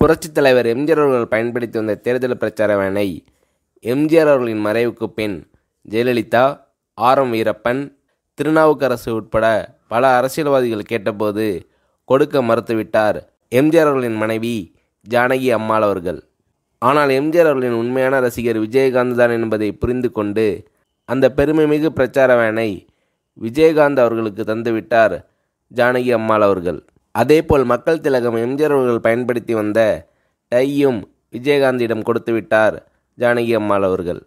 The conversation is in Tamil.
புரட்சித் தலைவர் எம்ஜிஆர் அவர்கள் பயன்படுத்தி வந்த தேர்தல் பிரச்சார வேனை எம்ஜிஆர் அவர்களின் மறைவுக்கு பின் ஜெயலலிதா ஆர் எம் வீரப்பன் திருநாவுக்கரசு உட்பட பல அரசியல்வாதிகள் கேட்டபோது கொடுக்க மறுத்துவிட்டார் எம்ஜிஆர் அவர்களின் மனைவி ஜானகி அம்மாள் அவர்கள் ஆனால் எம்ஜிஆர் அவர்களின் உண்மையான ரசிகர் விஜயகாந்த் தான் என்பதை புரிந்து கொண்டு அந்த பெருமைமிகு பிரச்சார வேனை விஜயகாந்த் அவர்களுக்கு தந்துவிட்டார் ஜானகி அம்மாள் அவர்கள் அதேபோல் மக்கள் திலகம் எம்ஜிஆர் அவர்கள் பயன்படுத்தி வந்த டையும் விஜயகாந்திடம் கொடுத்து விட்டார் ஜானகி அம்மாள் அவர்கள்